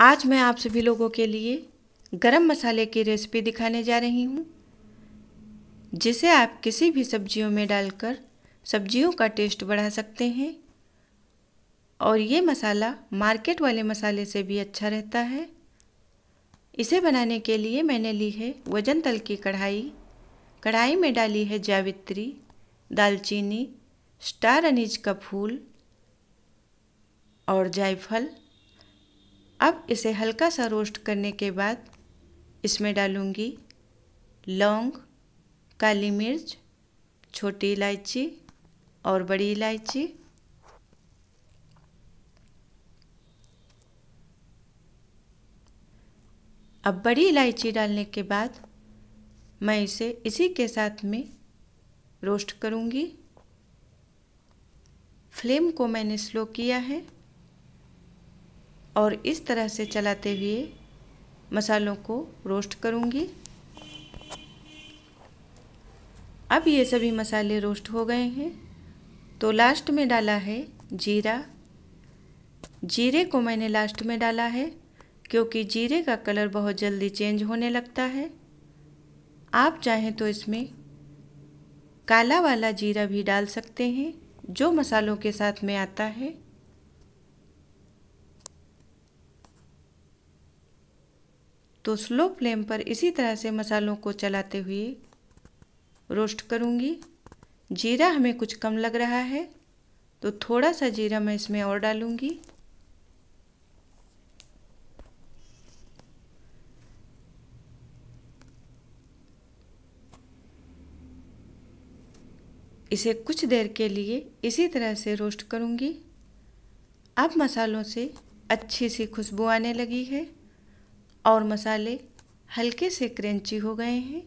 आज मैं आप सभी लोगों के लिए गरम मसाले की रेसिपी दिखाने जा रही हूँ जिसे आप किसी भी सब्जियों में डालकर सब्जियों का टेस्ट बढ़ा सकते हैं और ये मसाला मार्केट वाले मसाले से भी अच्छा रहता है इसे बनाने के लिए मैंने ली है वजन तल की कढ़ाई कढ़ाई में डाली है जावित्री दालचीनी स्टार अनीज का फूल और जायफल अब इसे हल्का सा रोस्ट करने के बाद इसमें डालूँगी लौंग काली मिर्च छोटी इलायची और बड़ी इलायची अब बड़ी इलायची डालने के बाद मैं इसे इसी के साथ में रोस्ट करूँगी फ्लेम को मैंने स्लो किया है और इस तरह से चलाते हुए मसालों को रोस्ट करूँगी अब ये सभी मसाले रोस्ट हो गए हैं तो लास्ट में डाला है जीरा जीरे को मैंने लास्ट में डाला है क्योंकि जीरे का कलर बहुत जल्दी चेंज होने लगता है आप चाहें तो इसमें काला वाला जीरा भी डाल सकते हैं जो मसालों के साथ में आता है तो स्लो फ्लेम पर इसी तरह से मसालों को चलाते हुए रोस्ट करूँगी जीरा हमें कुछ कम लग रहा है तो थोड़ा सा जीरा मैं इसमें और डालूँगी इसे कुछ देर के लिए इसी तरह से रोस्ट करूँगी अब मसालों से अच्छी सी खुशबू आने लगी है और मसाले हल्के से क्रंची हो गए हैं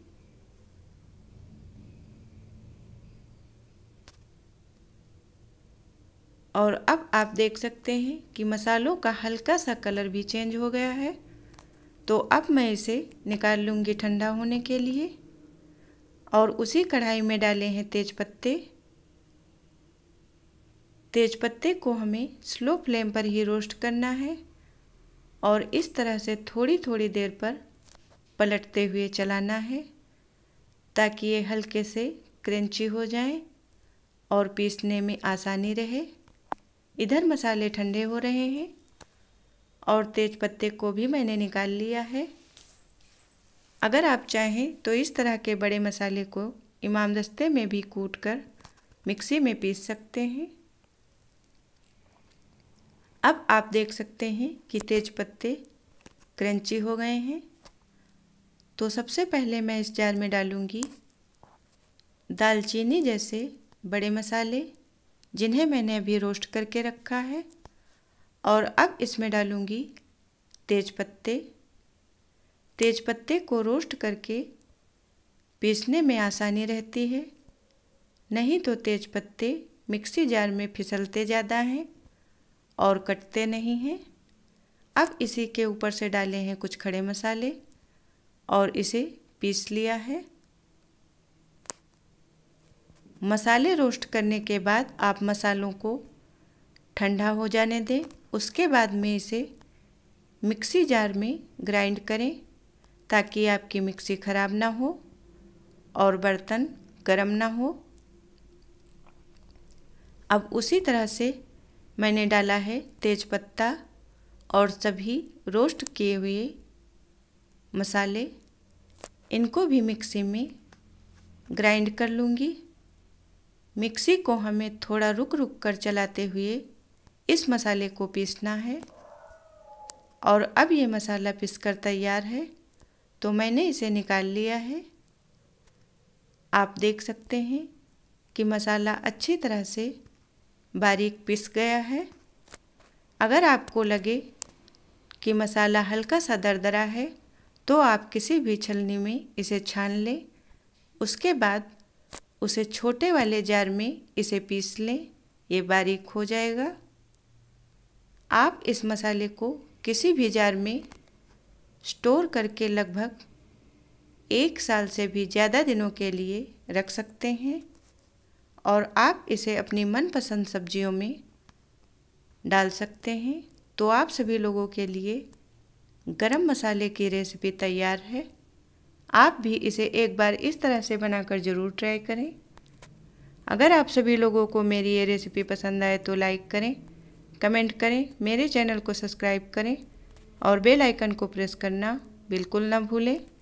और अब आप देख सकते हैं कि मसालों का हल्का सा कलर भी चेंज हो गया है तो अब मैं इसे निकाल लूँगी ठंडा होने के लिए और उसी कढ़ाई में डाले हैं तेज पत्ते तेज पत्ते को हमें स्लो फ्लेम पर ही रोस्ट करना है और इस तरह से थोड़ी थोड़ी देर पर पलटते हुए चलाना है ताकि ये हल्के से क्रंची हो जाएं और पीसने में आसानी रहे इधर मसाले ठंडे हो रहे हैं और तेज पत्ते को भी मैंने निकाल लिया है अगर आप चाहें तो इस तरह के बड़े मसाले को इमाम दस्ते में भी कूट कर मिक्सी में पीस सकते हैं अब आप देख सकते हैं कि तेज पत्ते क्रंची हो गए हैं तो सबसे पहले मैं इस जार में डालूँगी दालचीनी जैसे बड़े मसाले जिन्हें मैंने अभी रोस्ट करके रखा है और अब इसमें डालूँगी तेज पत्ते तेज पत्ते को रोस्ट करके पीसने में आसानी रहती है नहीं तो तेज पत्ते मिक्सी जार में फिसलते ज़्यादा हैं और कटते नहीं हैं अब इसी के ऊपर से डाले हैं कुछ खड़े मसाले और इसे पीस लिया है मसाले रोस्ट करने के बाद आप मसालों को ठंडा हो जाने दें उसके बाद में इसे मिक्सी जार में ग्राइंड करें ताकि आपकी मिक्सी ख़राब ना हो और बर्तन गर्म ना हो अब उसी तरह से मैंने डाला है तेज़पत्ता और सभी रोस्ट किए हुए मसाले इनको भी मिक्सी में ग्राइंड कर लूँगी मिक्सी को हमें थोड़ा रुक रुक कर चलाते हुए इस मसाले को पीसना है और अब ये मसाला पीसकर तैयार है तो मैंने इसे निकाल लिया है आप देख सकते हैं कि मसाला अच्छी तरह से बारीक पिस गया है अगर आपको लगे कि मसाला हल्का सा दरदरा है तो आप किसी भी छलनी में इसे छान लें उसके बाद उसे छोटे वाले जार में इसे पीस लें ये बारीक हो जाएगा आप इस मसाले को किसी भी जार में स्टोर करके लगभग एक साल से भी ज़्यादा दिनों के लिए रख सकते हैं और आप इसे अपनी मनपसंद सब्जियों में डाल सकते हैं तो आप सभी लोगों के लिए गरम मसाले की रेसिपी तैयार है आप भी इसे एक बार इस तरह से बनाकर ज़रूर ट्राई करें अगर आप सभी लोगों को मेरी ये रेसिपी पसंद आए तो लाइक करें कमेंट करें मेरे चैनल को सब्सक्राइब करें और बेल आइकन को प्रेस करना बिल्कुल ना भूलें